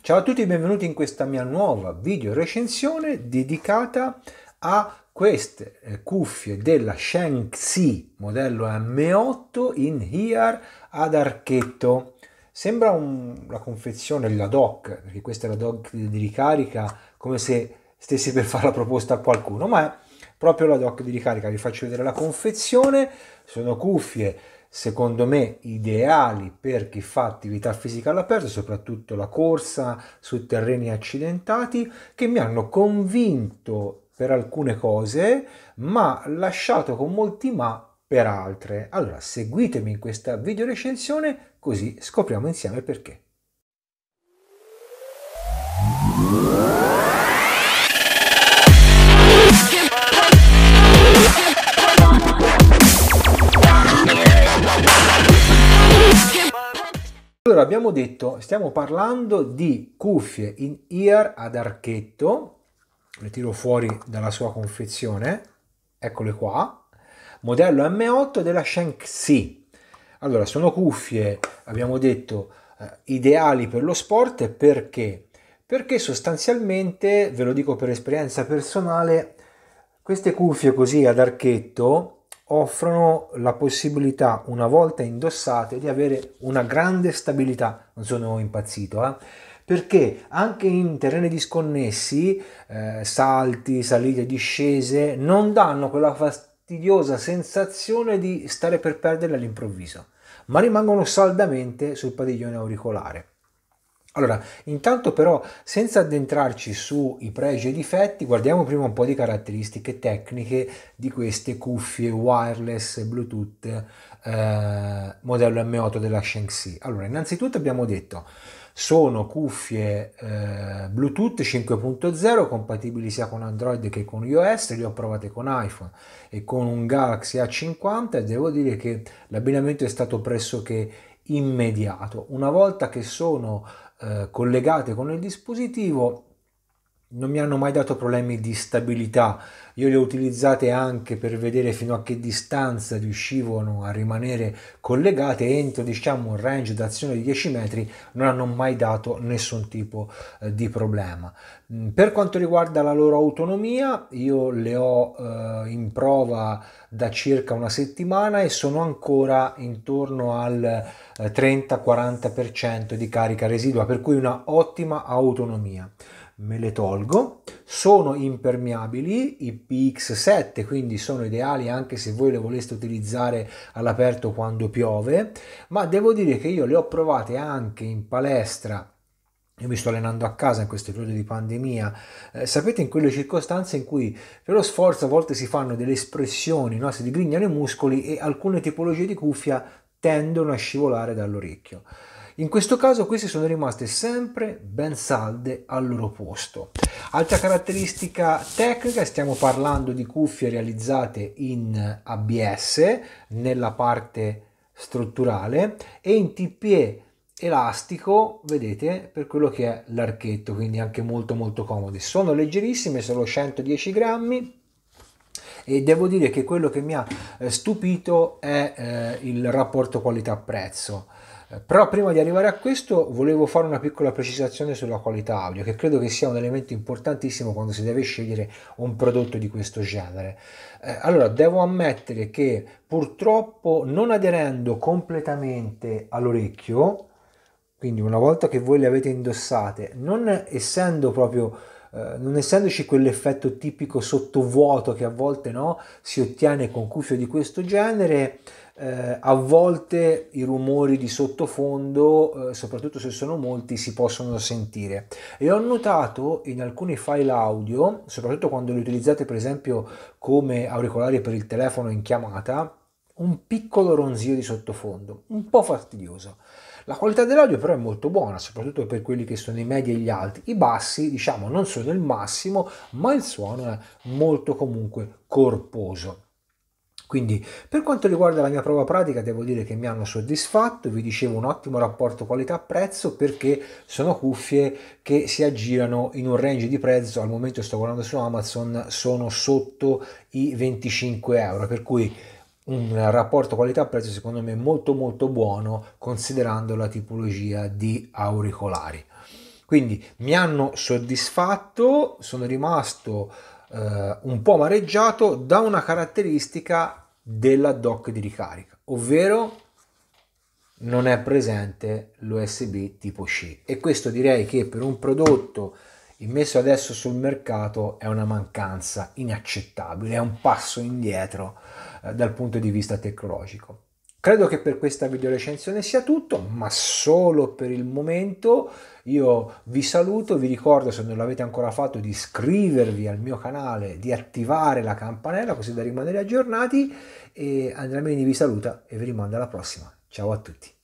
Ciao a tutti e benvenuti in questa mia nuova video recensione dedicata a queste eh, cuffie della Shanxi modello M8 in ear ad archetto. Sembra un, la confezione, la doc, perché questa è la doc di ricarica, come se stessi per fare la proposta a qualcuno, ma è proprio la doc di ricarica. Vi faccio vedere la confezione, sono cuffie secondo me ideali per chi fa attività fisica all'aperto, soprattutto la corsa su terreni accidentati, che mi hanno convinto per alcune cose, ma lasciato con molti ma per altre. Allora seguitemi in questa video recensione così scopriamo insieme il perché. Allora abbiamo detto, stiamo parlando di cuffie in ear ad archetto, le tiro fuori dalla sua confezione, eccole qua, modello M8 della Shanxi. Allora sono cuffie, abbiamo detto, eh, ideali per lo sport perché? Perché sostanzialmente, ve lo dico per esperienza personale, queste cuffie così ad archetto offrono la possibilità, una volta indossate, di avere una grande stabilità. Non sono impazzito, eh? perché anche in terreni disconnessi, eh, salti, salite, discese, non danno quella fastidiosa sensazione di stare per perderle all'improvviso, ma rimangono saldamente sul padiglione auricolare. Allora, intanto però, senza addentrarci sui pregi e difetti, guardiamo prima un po' di caratteristiche tecniche di queste cuffie wireless Bluetooth eh, modello M8 della Shanxi. Allora, innanzitutto abbiamo detto, sono cuffie eh, Bluetooth 5.0 compatibili sia con Android che con iOS, le ho provate con iPhone e con un Galaxy A50 e devo dire che l'abbinamento è stato pressoché immediato. Una volta che sono eh, collegate con il dispositivo non mi hanno mai dato problemi di stabilità. Io le ho utilizzate anche per vedere fino a che distanza riuscivano a rimanere collegate entro diciamo un range d'azione di 10 metri non hanno mai dato nessun tipo eh, di problema. Mm, per quanto riguarda la loro autonomia, io le ho eh, in prova da circa una settimana e sono ancora intorno al 30-40% eh, di carica residua, per cui una ottima autonomia me le tolgo. Sono impermeabili, IPX7, quindi sono ideali anche se voi le voleste utilizzare all'aperto quando piove, ma devo dire che io le ho provate anche in palestra io mi sto allenando a casa in questo periodo di pandemia, eh, sapete in quelle circostanze in cui per lo sforzo a volte si fanno delle espressioni, no? si digrignano i muscoli e alcune tipologie di cuffia tendono a scivolare dall'orecchio. In questo caso queste sono rimaste sempre ben salde al loro posto. Altra caratteristica tecnica, stiamo parlando di cuffie realizzate in ABS nella parte strutturale e in TPE elastico vedete per quello che è l'archetto quindi anche molto molto comode sono leggerissime sono 110 grammi e devo dire che quello che mi ha eh, stupito è eh, il rapporto qualità prezzo eh, però prima di arrivare a questo volevo fare una piccola precisazione sulla qualità audio, che credo che sia un elemento importantissimo quando si deve scegliere un prodotto di questo genere. Eh, allora, devo ammettere che purtroppo non aderendo completamente all'orecchio, quindi una volta che voi le avete indossate, non essendo proprio Uh, non essendoci quell'effetto tipico sottovuoto che a volte no, si ottiene con cuffie di questo genere, eh, a volte i rumori di sottofondo, eh, soprattutto se sono molti, si possono sentire. E ho notato in alcuni file audio, soprattutto quando li utilizzate per esempio come auricolari per il telefono in chiamata, un piccolo ronzio di sottofondo, un po' fastidioso. La qualità dell'audio però è molto buona, soprattutto per quelli che sono i medi e gli alti. I bassi, diciamo, non sono il massimo, ma il suono è molto comunque corposo. Quindi per quanto riguarda la mia prova pratica devo dire che mi hanno soddisfatto, vi dicevo un ottimo rapporto qualità-prezzo perché sono cuffie che si aggirano in un range di prezzo, al momento sto guardando su Amazon, sono sotto i 25 euro, per cui un rapporto qualità-prezzo secondo me molto molto buono considerando la tipologia di auricolari. Quindi mi hanno soddisfatto, sono rimasto eh, un po' amareggiato da una caratteristica della dock di ricarica, ovvero non è presente l'USB tipo C e questo direi che per un prodotto immesso adesso sul mercato è una mancanza inaccettabile, è un passo indietro eh, dal punto di vista tecnologico. Credo che per questa video recensione sia tutto, ma solo per il momento io vi saluto, vi ricordo se non l'avete ancora fatto di iscrivervi al mio canale, di attivare la campanella così da rimanere aggiornati e Andrea Mini vi saluta e vi rimando alla prossima. Ciao a tutti.